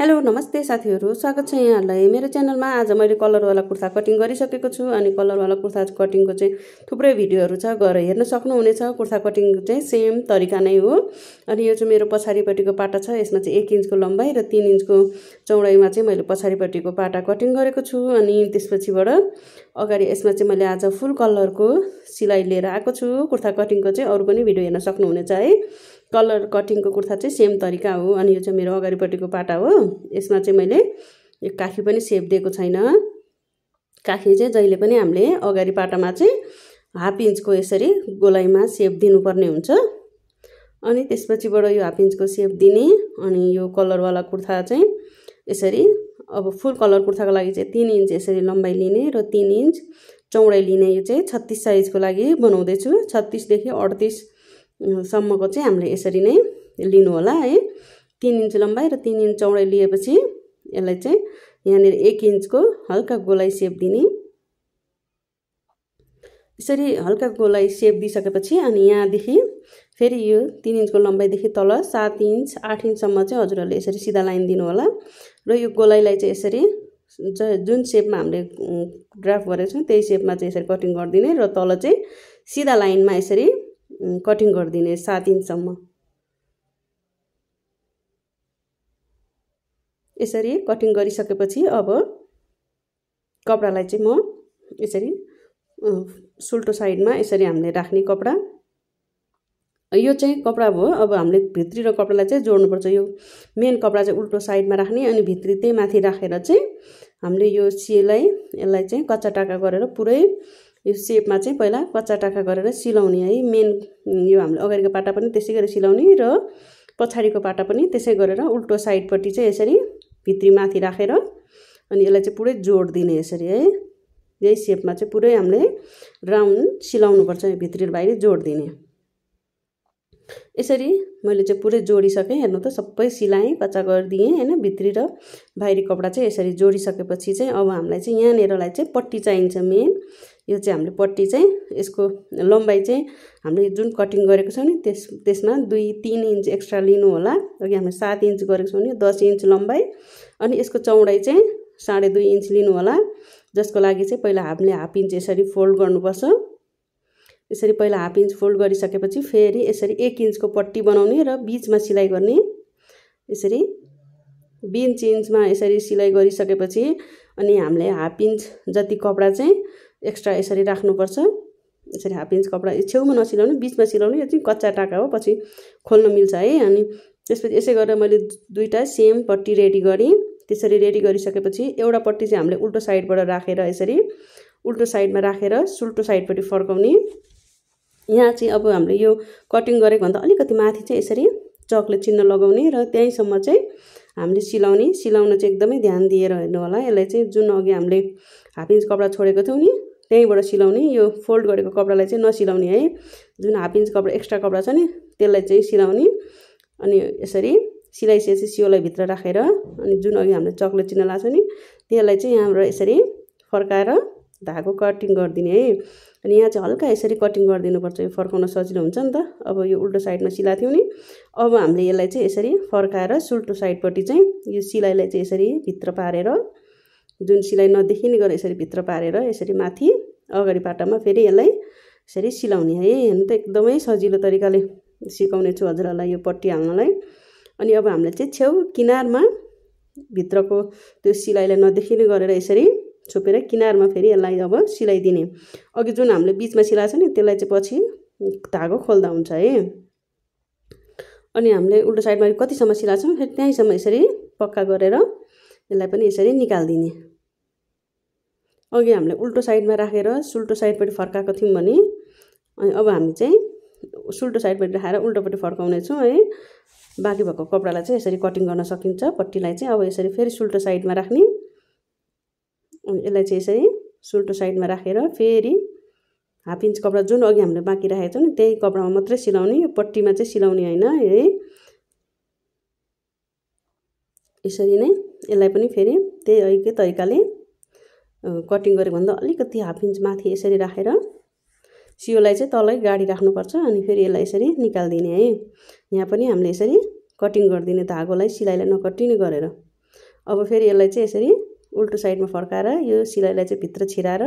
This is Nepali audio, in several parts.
हेलो नमस्ते साथीहरू स्वागत छ यहाँहरूलाई मेरो च्यानलमा आज मैले कलरवाला कुर्ता कटिङ गरिसकेको छु अनि कलरवाला कुर्ता कटिङको चाहिँ थुप्रै भिडियोहरू छ गएर हेर्न सक्नुहुनेछ कुर्ता कटिङ चाहिँ सेम तरिका नै हो अनि यो चाहिँ मेरो पछाडिपट्टिको पाटा छ यसमा चाहिँ एक इन्चको लम्बाइ र तिन इन्चको चौडाइमा चाहिँ मैले पछाडिपट्टिको पाटा कटिङ गरेको छु अनि त्यसपछिबाट अगाडि यसमा चाहिँ मैले आज फुल कलरको सिलाइ लिएर आएको छु कुर्ता कटिङको चाहिँ अरू पनि भिडियो हेर्न सक्नुहुनेछ है कलर कटिङको कुर्ता चाहिँ सेम तरिका हो अनि यो चाहिँ मेरो अगाडिपट्टिको पाटा हो यसमा चाहिँ मैले यो काखी पनि सेप दिएको छैन काखी चाहिँ जहिले पनि हामीले अगाडि पाटामा चाहिँ हाफ इन्चको यसरी गोलाइमा सेप दिनुपर्ने हुन्छ अनि त्यसपछिबाट यो हाफ इन्चको सेप दिने अनि यो कलरवाला कुर्ता चाहिँ यसरी अब फुल कलर कुर्ताको लागि चाहिँ तिन इन्च यसरी लम्बाइ लिने र तिन इन्च चौडाइ लिने यो चाहिँ छत्तिस साइजको लागि बनाउँदैछु छत्तिसदेखि अडतिस सम्मको चाहिँ हामीले यसरी नै लिनु होला है तिन इन्च लम्बाइ र तिन इन्च चौडाइ लिएपछि यसलाई चाहिँ यहाँनिर एक इन्चको हल्का गोलाइ सेप दिने यसरी हल्का गोलाइ सेप दिइसकेपछि अनि यहाँदेखि फेरि यो तिन इन्चको लम्बाइदेखि तल सात इन्च आठ इन्चसम्म चाहिँ हजुरहरूले यसरी सिधा लाइन दिनु होला र यो गोलाइलाई चाहिँ यसरी जुन सेपमा हामीले ड्राफ्ट गरेको छौँ त्यही सेपमा चाहिँ यसरी कटिङ गरिदिने र तल चाहिँ सिधा लाइनमा यसरी कटिङ गरिदिने सात इन्चसम्म यसरी कटिङ गरिसकेपछि अब कपडालाई चाहिँ म यसरी सुल्टो साइडमा यसरी हामीले राख्ने कपडा यो चाहिँ कपडा भयो अब हामीले भित्री र कपडालाई चाहिँ जोड्नुपर्छ यो मेन कपडा चाहिँ उल्टो साइडमा राख्ने अनि भित्री त्यही माथि राखेर चाहिँ हामीले यो सिएलाई यसलाई चाहिँ कच्चा टाका गरेर पुरै यो सेपमा चाहिँ पहिला कच्चा टाका गरेर सिलाउने है मेन यो हामीले अगाडिको पाटा पनि त्यसै गरी सिलाउने र पछाडिको पाटा पनि त्यसै गरेर उल्टो साइडपट्टि चाहिँ यसरी भित्री माथि राखेर अनि यसलाई चाहिँ पुरै जोड दिने यसरी है यही सेपमा चाहिँ पुरै हामीले राउन्ड सिलाउनुपर्छ भित्री बाहिर जोड दिने यसरी मैले चाहिँ पुरै जोडिसकेँ हेर्नु त सबै सिलाएँ कच्चा गरिदिएँ होइन भित्री र बाहिरी कपडा चाहिँ यसरी जोडिसकेपछि चाहिँ अब हामीलाई चाहिँ यहाँनिरलाई चाहिँ पट्टी चाहिन्छ मेन यो चाहिँ हामीले पट्टी चाहिँ यसको लम्बाइ चाहिँ हामीले जुन कटिङ गरेको छौँ नि त्यस त्यसमा दुई तिन इन्च एक्स्ट्रा लिनु होला अघि हामीले सात इन्च गरेको छौँ नि दस इन्च लम्बाइ अनि यसको चौडाइ चाहिँ साढे दुई इन्च लिनु होला जसको लागि चाहिँ पहिला हामीले हाफ इन्च यसरी फोल्ड गर्नुपर्छ यसरी पहिला हाफ इन्च फोल्ड गरिसकेपछि फेरि यसरी एक इन्चको पट्टी बनाउने र बिचमा सिलाइ गर्ने यसरी बिन्च इन्चमा यसरी सिलाइ गरिसकेपछि अनि हामीले हाफ इन्च जति कपडा चाहिँ एक्स्ट्रा यसरी राख्नुपर्छ यसरी हाफ इन्च कपडा छेउमा नसिलाउनु बिचमा सिलाउनु यो चाहिँ कच्चा टाका हो पछि खोल्न मिल्छ है अनि त्यसपछि यसै गरेर मैले दुईवटा सेम पट्टि रेडी गरेँ त्यसरी रेडी गरिसकेपछि एउटा पट्टी चाहिँ हामीले उल्टो साइडबाट राखेर यसरी उल्टो साइडमा राखेर सुल्टो साइडपट्टि फर्काउने यहाँ चाहिँ अब हामीले यो कटिङ गरेको भन्दा अलिकति माथि चाहिँ यसरी चकले चिन्ह लगाउने र त्यहीँसम्म चाहिँ हामीले सिलाउने सिलाउन चाहिँ एकदमै ध्यान दिएर हेर्नु होला यसलाई चाहिँ जुन अघि हामीले हाफ इन्च कपडा छोडेको थियौँ नि त्यहीँबाट सिलाउने यो फोल्ड गरेको कपडालाई चाहिँ नसिलाउने है जुन हाफ इन्च कपडा एक्स्ट्रा कपडा छ नि त्यसलाई चाहिँ सिलाउने अनि यसरी सिलाइसकेपछि सियोलाई भित्र राखेर अनि जुन अघि हामीले चक्लेट चिना लाएको नि त्यसलाई चाहिँ यहाँबाट यसरी फर्काएर धागो कटिङ गरिदिने है अनि यहाँ चाहिँ हल्का यसरी कटिङ गरिदिनुपर्छ यो फर्काउन सजिलो हुन्छ नि त अब यो उल्टो साइडमा सिलाएको थियौँ नि अब हामीले यसलाई चाहिँ यसरी फर्काएर सुल्टो साइडपट्टि चाहिँ यो सिलाइलाई चाहिँ यसरी भित्र पारेर जुन सिलाइ नदेखिने गरेर यसरी भित्र पारेर यसरी माथि अगाडि पाटामा फेरि यसलाई यसरी सिलाउने है हेर्नु त एकदमै सजिलो तरिकाले सिकाउने छु हजुरहरूलाई यो पट्टी हाल्नलाई अनि अब हामीले चाहिँ छेउ किनारमा भित्रको त्यो सिलाइलाई नदेखिने गरेर यसरी छोपेर किनारमा फेरि यसलाई अब सिलाइदिने अघि जुन हामीले बिचमा सिलाएको छ नि त्यसलाई चाहिँ पछि धागो खोल्दा हुन्छ है अनि हामीले उल्टो साइडमा कतिसम्म सिलाएको छौँ फेरि त्यहीँसम्म यसरी पक्का गरेर यसलाई पनि यसरी निकालिदिने अघि हामीले उल्टो साइडमा राखेर सुल्टो साइडपट्टि फर्काएको थियौँ भने अनि अब हामी चाहिँ सुल्टो साइडपट्टि राखेर उल्टोपट्टि फर्काउनेछौँ है बाँकी भएको कपडालाई चाहिँ यसरी कटिङ गर्न सकिन्छ पट्टीलाई चाहिँ अब यसरी फेरि सुल्टो साइडमा राख्ने त्यसलाई चाहिँ यसरी सुल्टो साइडमा राखेर फेरि हाफ इन्च कपडा जुन अघि हामीले बाँकी राखेको छौँ नि त्यही कपडामा मात्रै सिलाउने यो पट्टीमा चाहिँ सिलाउने होइन है यसरी नै यसलाई पनि फेरि त्यही एकै तरिकाले कटिङ गरेको भन्दा अलिकति हाफ इन्च माथि यसरी राखेर सियोलाई चाहिँ तलै गाडी राख्नुपर्छ अनि फेरि यसलाई यसरी निकालिदिने है यहाँ पनि हामीले यसरी कटिङ गरिदिने धागोलाई सिलाइलाई नकटिने गरेर अब फेरि यसलाई चाहिँ यसरी उल्टो साइडमा फर्काएर यो सिलाइलाई चाहिँ भित्र छिराएर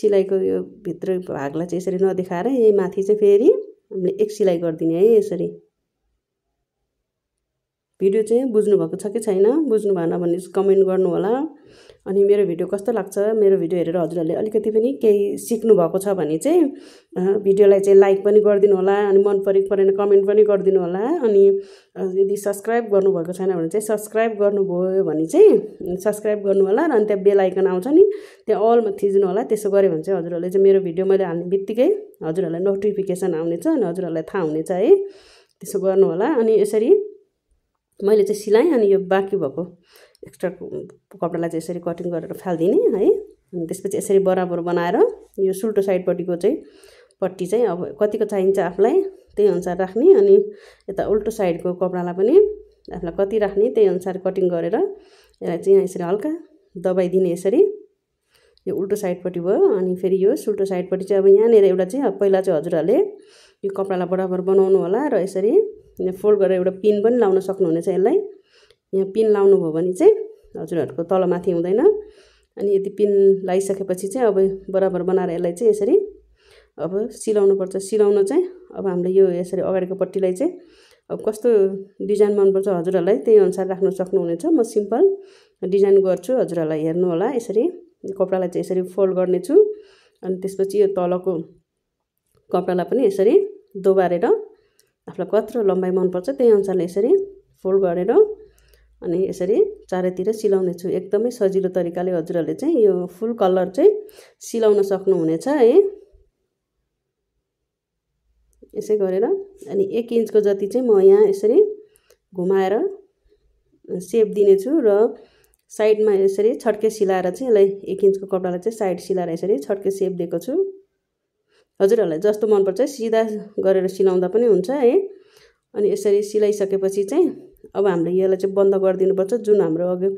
सिलाइको यो भित्र भागलाई चाहिँ यसरी नदेखाएर यही माथि चाहिँ फेरि हामीले एक सिलाइ गरिदिने है यसरी भिडियो चाहिँ बुझ्नुभएको छ कि छैन बुझ्नु भएन भने कमेन्ट गर्नु होला अनि मेरो भिडियो कस्तो लाग्छ मेरो भिडियो हेरेर हजुरहरूले अलिकति पनि केही सिक्नुभएको छ भने चाहिँ भिडियोलाई चाहिँ लाइक पनि गरिदिनु होला अनि मन परेको परेन कमेन्ट पनि गरिदिनु होला अनि यदि सब्सक्राइब गर्नुभएको छैन भने चाहिँ सब्सक्राइब गर्नुभयो भने चाहिँ सब्सक्राइब गर्नु होला र अनि त्यहाँ बेल आउँछ नि त्यहाँ अलमा थिच्नु होला त्यसो गऱ्यो भने चाहिँ हजुरहरूले चाहिँ मेरो भिडियो मैले हाल्ने बित्तिकै हजुरहरूलाई नोटिफिकेसन आउनेछ अनि हजुरहरूलाई थाहा हुनेछ है त्यसो गर्नु होला अनि यसरी मैले चाहिँ सिलाएँ अनि यो बाँकी भएको एक्स्ट्रा कपडालाई चाहिँ यसरी कटिङ गरेर फालिदिने है अनि त्यसपछि यसरी बराबर बनाएर यो सुल्टो साइडपट्टिको चाहिँ पट्टी चाहिँ अब कतिको चाहिन्छ आफूलाई त्यही अनुसार राख्ने अनि यता उल्टो साइडको कपडालाई पनि आफूलाई कति राख्ने त्यही अनुसार कटिङ गरेर यसलाई चाहिँ यहाँ यसरी हल्का दबाइदिने यसरी यो उल्टो साइडपट्टि भयो अनि फेरि यो सुल्टो साइडपट्टि चाहिँ अब यहाँनिर एउटा चाहिँ पहिला चाहिँ हजुरहरूले यो कपडालाई बराबर बनाउनु होला र यसरी फोल्ड गरेर एउटा पिन पनि लाउन सक्नुहुनेछ यसलाई यहाँ पिन लाउनुभयो भने चाहिँ हजुरहरूको माथि हुँदैन अनि यति पिन लगाइसकेपछि चाहिँ अब बराबर बनाएर यसलाई चाहिँ यसरी अब सिलाउनु पर्छ सिलाउन चाहिँ अब हामीले यो यसरी अगाडिको पट्टिलाई चाहिँ अब कस्तो डिजाइन मनपर्छ हजुरहरूलाई त्यही अनुसार राख्न सक्नुहुनेछ म सिम्पल डिजाइन गर्छु हजुरहरूलाई हेर्नु होला यसरी कपडालाई चाहिँ यसरी फोल्ड गर्नेछु अनि त्यसपछि यो तलको कपडालाई पनि यसरी दोबारेर आफूलाई कत्रो लम्बाइ मनपर्छ त्यही अनुसारले यसरी फोल्ड गरेर अनि यसरी चारैतिर सिलाउने छु एकदमै सजिलो तरिकाले हजुरहरूले चाहिँ यो फुल कलर चाहिँ सिलाउन सक्नुहुनेछ है यसै गरेर अनि एक इन्चको जति चाहिँ म यहाँ यसरी घुमाएर सेप दिनेछु र साइडमा यसरी छड्के सिलाएर चाहिँ यसलाई एक इन्चको कपडालाई चाहिँ साइड सिलाएर यसरी छड्के सेप दिएको छु हजुरहरूलाई जस्तो मनपर्छ सिधा गरेर सिलाउँदा पनि हुन्छ है अनि यसरी सिलाइसकेपछि चाहिँ अब हामीले यसलाई चाहिँ बन्द गरिदिनुपर्छ जुन हाम्रो अघि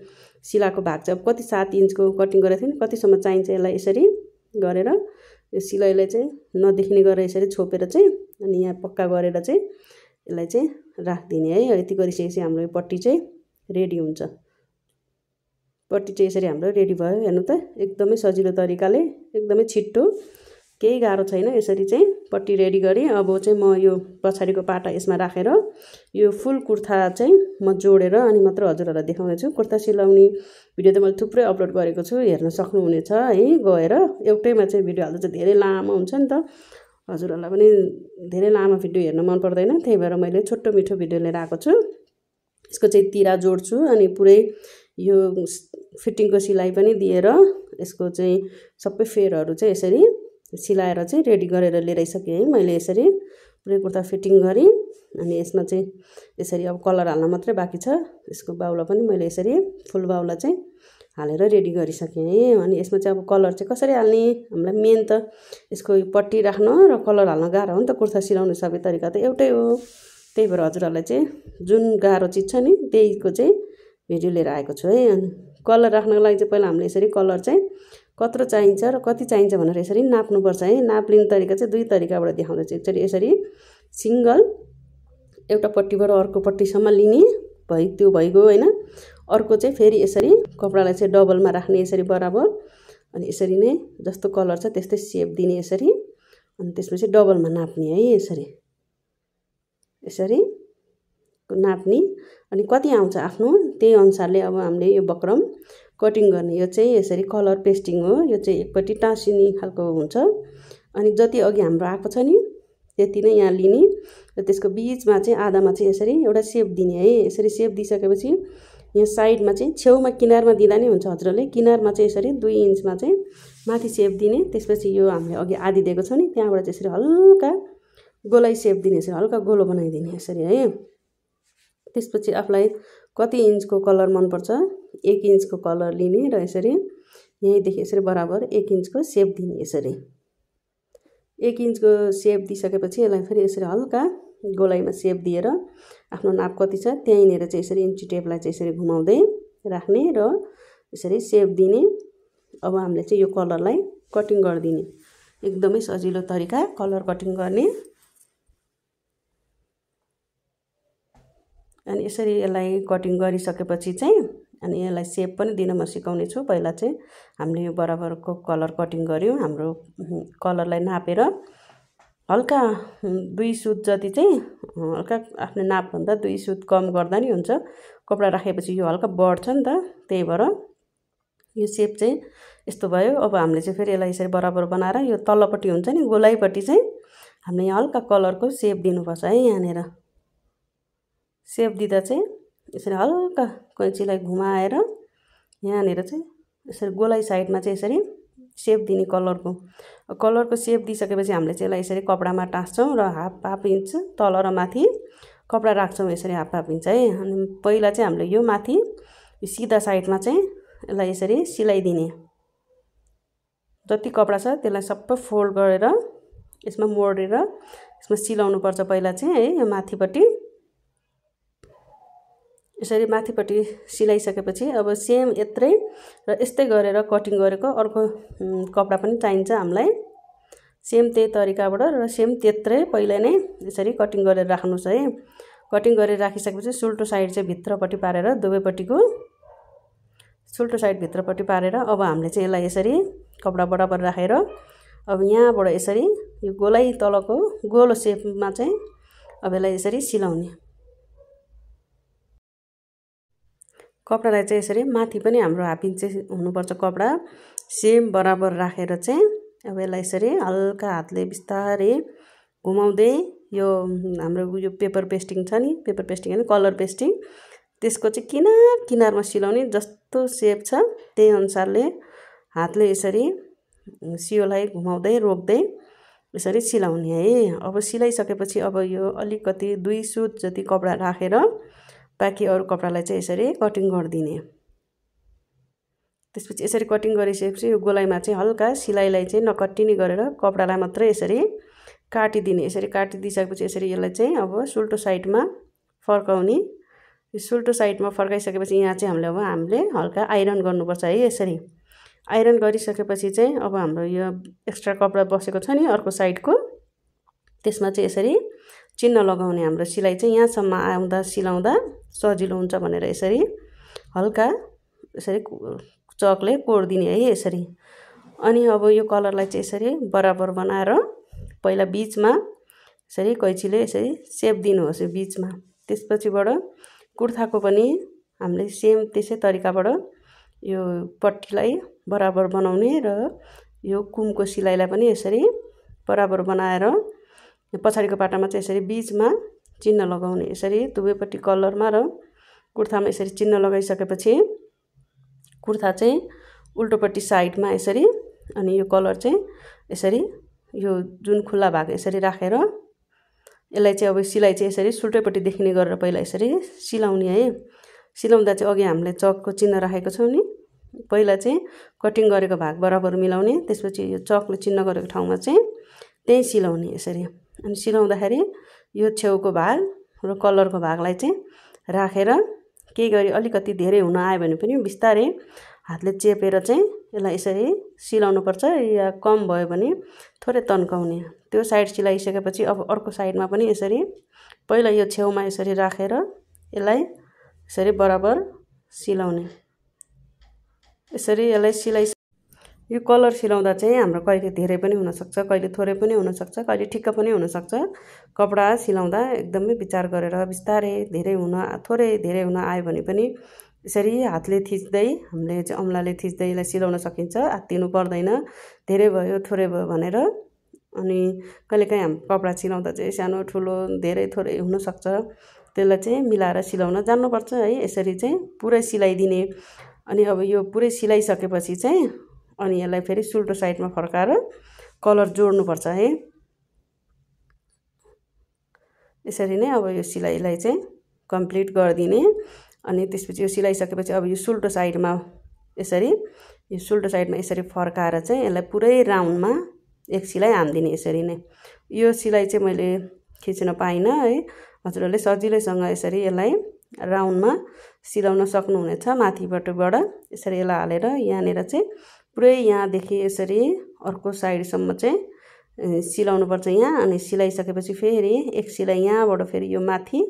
सिलाएको भाग चाहिँ अब कति सात इन्चको कटिङ गरेको थियो नि कतिसम्म चाहिन्छ यसलाई यसरी गरेर यो सिलाइलाई चाहिँ नदेखिने गरेर यसरी छोपेर चाहिँ अनि यहाँ पक्का गरेर चाहिँ यसलाई चाहिँ राखिदिने है यति गरिसकेपछि हाम्रो यो पट्टी चाहिँ रेडी हुन्छ पट्टी चाहिँ यसरी हाम्रो रेडी भयो हेर्नु त एकदमै सजिलो तरिकाले एकदमै छिट्टो केही गाह्रो छैन यसरी चाहिँ पट्टि रेडी गरेँ अब चाहिँ म यो पछाडिको पाटा यसमा राखेर यो फुल कुर्ता चाहिँ म जोडेर अनि मात्र हजुरहरूलाई देखाउँदैछु कुर्ता सिलाउने भिडियो त मैले थुप्रै अपलोड गरेको छु हेर्न सक्नुहुनेछ है गएर एउटैमा चाहिँ भिडियो हाल्दा चाहिँ धेरै लामो हुन्छ नि त हजुरहरूलाई पनि धेरै लामो भिडियो हेर्न मन पर्दैन त्यही भएर मैले छोटो मिठो भिडियो लिएर आएको छु यसको चाहिँ तिरा जोड्छु अनि पुरै यो फिटिङको सिलाइ पनि दिएर यसको चाहिँ सबै फेरहरू चाहिँ यसरी सिलाएर चाहिँ रेडी गरेर लिएर आइसकेँ है मैले यसरी पुरै कुर्ता फिटिङ गरेँ अनि यसमा चाहिँ यसरी अब कलर हाल्न मात्रै बाँकी छ यसको बाहुला पनि मैले यसरी फुल बाहुला चाहिँ हालेर रेडी गरिसकेँ है अनि यसमा चाहिँ अब कलर चाहिँ कसरी हाल्ने हामीलाई मेन त यसको पट्टी राख्न र कलर हाल्न गाह्रो हो नि त कुर्ता सिलाउने सबै तरिका त एउटै हो त्यही भएर हजुरहरूलाई चाहिँ जुन गाह्रो चिज छ नि त्यहीको चाहिँ भिडियो लिएर आएको छु है अनि कलर राख्नको लागि चाहिँ पहिला हामीले यसरी कलर चाहिँ कत्रो चाहिन्छ र कति चाहिन्छ भनेर यसरी नाप्नुपर्छ है नाप लिने तरिका चाहिँ दुई तरिकाबाट देखाउँदैछु एकचोटि यसरी सिङ्गल एउटापट्टिबाट अर्कोपट्टिसम्म लिने भइ त्यो भइगयो होइन अर्को चाहिँ फेरि यसरी कपडालाई चाहिँ डबलमा राख्ने यसरी बराबर अनि यसरी नै जस्तो कलर छ त्यस्तै सेप दिने यसरी अनि त्यसपछि डबलमा नाप्ने है यसरी यसरी नाप्ने अनि कति आउँछ आफ्नो त्यही अनुसारले अब हामीले यो बक्रम कटिङ गर्ने यो चाहिँ यसरी कलर पेस्टिङ हो यो चाहिँ एकपट्टि टाँसिने खालको हुन्छ अनि जति अघि हाम्रो आएको छ नि त्यति नै यहाँ लिने र त्यसको बिचमा चाहिँ आधामा चाहिँ यसरी एउटा सेप दिने है यसरी सेप दिइसकेपछि यहाँ साइडमा चाहिँ छेउमा किनारमा दिँदा नै हुन्छ हजुरले किनारमा चाहिँ यसरी दुई इन्चमा चाहिँ माथि सेप दिने त्यसपछि यो हामीले अघि आधी दिएको छ नि त्यहाँबाट चाहिँ यसरी हल्का गोलाई सेप दिने यसरी हल्का गोलो बनाइदिने यसरी है त्यसपछि आफूलाई कति इन्चको कलर मनपर्छ एक इन्चको कलर लिने र यसरी यहीँदेखि यसरी बराबर एक इन्चको सेप दिने यसरी एक इन्चको सेप दिइसकेपछि यसलाई फेरि यसरी हल्का गोलाइमा सेप दिएर आफ्नो नाप कति छ त्यहीँनिर चाहिँ यसरी इन्ची टेपलाई चाहिँ यसरी घुमाउँदै राख्ने र यसरी सेप दिने अब हामीले चाहिँ यो कलरलाई कटिङ गरिदिने एकदमै सजिलो तरिका कलर कटिङ गर्ने अनि यसरी यसलाई कटिङ गरिसकेपछि चाहिँ अनि यसलाई सेप पनि दिन म सिकाउने छु पहिला चाहिँ हामीले यो बराबरको कलर कटिङ गऱ्यौँ हाम्रो कलरलाई नापेर हल्का दुई सुत जति चाहिँ हल्का आफ्नो नापभन्दा दुई सुत कम गर्दा नि हुन्छ कपडा राखेपछि यो हल्का बढ्छ नि त त्यही भएर यो सेप चाहिँ यस्तो भयो अब हामीले चाहिँ फेरि यसलाई यसरी बराबर बनाएर यो तल्लोपट्टि हुन्छ नि गोलाइपट्टि चाहिँ हामीले यहाँ हल्का कलरको सेप दिनुपर्छ है यहाँनिर सेप दिँदा चाहिँ यसरी हल्का कैँचीलाई घुमाएर यहाँनिर चाहिँ यसरी गोलाइ साइडमा चाहिँ यसरी सेप दिने कलरको कलरको सेप दिइसकेपछि हामीले चाहिँ यसलाई यसरी कपडामा टाँस्छौँ र हाफ हाफ इन्च तल र माथि कपडा राख्छौँ यसरी हाफ हाफ इन्च है अनि पहिला चाहिँ हामीले यो माथि सिधा साइडमा चाहिँ यसलाई यसरी सिलाइदिने जति कपडा छ त्यसलाई सबै फोल्ड गरेर यसमा मोडेर यसमा सिलाउनुपर्छ पहिला चाहिँ है यो माथिपट्टि यसरी माथिपट्टि सिलाइसकेपछि अब सेम यत्रै र यस्तै गरेर कटिङ गरेको अर्को कपडा पनि चाहिन्छ हामीलाई सेम त्यही तरिकाबाट र सेम त्यत्रै पहिला नै यसरी कटिङ गरेर राख्नुहोस् है कटिङ गरेर राखिसकेपछि सुल्टो साइड चाहिँ भित्रपट्टि पारेर दुवैपट्टिको सुल्टो साइड भित्रपट्टि पारेर अब हामीले चाहिँ यसलाई यसरी कपडा बराबर राखेर अब यहाँबाट यसरी यो गोलाई तलको गोलो सेपमा चाहिँ अब यसलाई यसरी सिलाउने कपडालाई चाहिँ यसरी माथि पनि हाम्रो हाफ इन्च हुनुपर्छ कपडा सेम बराबर राखेर चाहिँ अब यसलाई यसरी हल्का हातले बिस्तारै घुमाउँदै यो हाम्रो यो पेपर पेस्टिङ छ नि पेपर पेस्टिङ होइन कलर पेस्टिङ त्यसको चाहिँ किनार किनारमा सिलाउने जस्तो सेप छ त्यही अनुसारले हातले यसरी सियोलाई घुमाउँदै रोक्दै यसरी सिलाउने है अब सिलाइसकेपछि अब यो अलिकति दुई सुत जति कपडा राखेर बाँकी अरू कपडालाई चाहिँ यसरी कटिङ गरिदिने त्यसपछि यसरी कटिङ गरिसकेपछि यो गोलाइमा चाहिँ हल्का सिलाइलाई चाहिँ नकटिने गरेर कपडालाई मात्रै यसरी काटिदिने यसरी काटिदिइसकेपछि यसरी यसलाई चाहिँ अब सुल्टो साइडमा फर्काउने सुल्टो साइडमा फर्काइसकेपछि यहाँ चाहिँ हामीले अब हामीले हल्का आइरन गर्नुपर्छ है यसरी आइरन गरिसकेपछि चाहिँ अब हाम्रो यो एक्स्ट्रा कपडा बसेको छ नि अर्को साइडको त्यसमा चाहिँ यसरी चिन्ह लगाउने हाम्रो सिलाइ चाहिँ यहाँसम्म आउँदा सिलाउँदा सजिलो हुन्छ भनेर यसरी हल्का यसरी चकले कोरिदिने है यसरी अनि अब यो कलरलाई चाहिँ यसरी बराबर बनाएर पहिला बिचमा यसरी कैँचीले यसरी सेप दिनुहोस् यो बिचमा त्यसपछिबाट कुर्थाको पनि हामीले सेम त्यसै तरिकाबाट यो पट्टीलाई बराबर बनाउने र यो कुमको सिलाइलाई पनि यसरी बराबर बनाएर यो पछाडिको पाटामा चाहिँ यसरी बिचमा चिन्ह लगाउने यसरी दुवैपट्टि कलरमा र कुर्थामा यसरी चिन्ह लगाइसकेपछि कुर्था चाहिँ उल्टोपट्टि साइडमा यसरी अनि यो कलर चाहिँ यसरी यो जुन खुल्ला भाग यसरी राखेर यसलाई चाहिँ अब सिलाइ चाहिँ यसरी सुल्टैपट्टि देखिने गरेर पहिला यसरी सिलाउने है सिलाउँदा चाहिँ अघि हामीले चकको चिन्ह राखेको छौँ नि पहिला चाहिँ कटिङ गरेको भाग बराबर मिलाउने त्यसपछि यो चकले चिन्ह गरेको ठाउँमा चाहिँ त्यहीँ सिलाउने यसरी अनि सिलाउँदाखेरि यो छेउको भाग र कलरको भागलाई चाहिँ राखेर केही गरी अलिकति धेरै हुन आयो भने पनि बिस्तारै हातले चेपेर चाहिँ यसलाई यसरी सिलाउनुपर्छ या कम भयो भने थोरै तन्काउने त्यो साइड सिलाइसकेपछि अब अर्को साइडमा पनि यसरी पहिला यो छेउमा यसरी राखेर यसलाई यसरी बराबर सिलाउने यसरी यसलाई सिलाइ यो कलर सिलाउँदा चाहिँ हाम्रो कहिले धेरै पनि हुनसक्छ कहिले थोरै पनि हुनसक्छ कहिले ठिक्क पनि हुनसक्छ कपडा सिलाउँदा एकदमै विचार गरेर बिस्तारै धेरै हुन थोरै धेरै हुन आयो भने पनि यसरी हातले थिच्दै हामीले चाहिँ औँलाले थिच्दै यसलाई सिलाउन सकिन्छ हात्तिनु पर्दैन धेरै भयो थोरै भयो भनेर अनि कहिलेकाहीँ हाम कपडा सिलाउँदा चाहिँ सानो ठुलो धेरै थोरै हुनसक्छ त्यसलाई चाहिँ मिलाएर सिलाउन जान्नुपर्छ है यसरी चाहिँ पुरै सिलाइदिने अनि अब यो पुरै सिलाइसकेपछि चाहिँ अनि यसलाई फेरि सुल्टो साइडमा फर्काएर कलर जोड्नुपर्छ है यसरी नै अब यो सिलाइलाई चाहिँ कम्प्लिट गरिदिने अनि त्यसपछि यो सिलाइसकेपछि अब यो सुल्टो साइडमा यसरी यो सुल्टो साइडमा यसरी फर्काएर चाहिँ यसलाई पुरै राउन्डमा एक सिलाइ हानिदिने यसरी नै यो सिलाइ चाहिँ मैले खिच्न पाइनँ है हजुरहरूले सजिलैसँग यसरी यसलाई राउन्डमा सिलाउन सक्नुहुनेछ माथिबाटबाट यसरी यसलाई हालेर यहाँनिर चाहिँ पुरै यहाँदेखि यसरी अर्को साइडसम्म चाहिँ सिलाउनुपर्छ यहाँ अनि सिलाइसकेपछि फेरि एक सिलाइ यहाँबाट फेरि यो माथि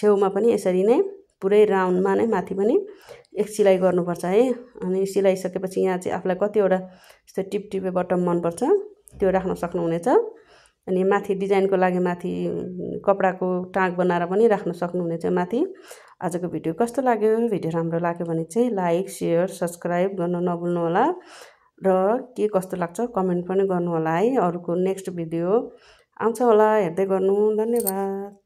छेउमा पनि यसरी नै पुरै राउन्डमा नै माथि पनि एक सिलाइ गर्नुपर्छ है अनि सिलाइसकेपछि यहाँ चाहिँ आफूलाई कतिवटा यस्तो टिपटिपे बटम मनपर्छ त्यो राख्न सक्नुहुनेछ अनि माथि डिजाइनको लागि माथि कपडाको टाँक बनाएर पनि राख्न सक्नुहुनेछ माथि आजको भिडियो कस्तो लाग्यो भिडियो राम्रो लाग्यो भने चाहिँ लाइक सेयर सब्सक्राइब गर्नु होला र के कस्तो लाग्छ कमेन्ट पनि गर्नु होला है अरूको नेक्स्ट भिडियो आउँछ होला हेर्दै गर्नु धन्यवाद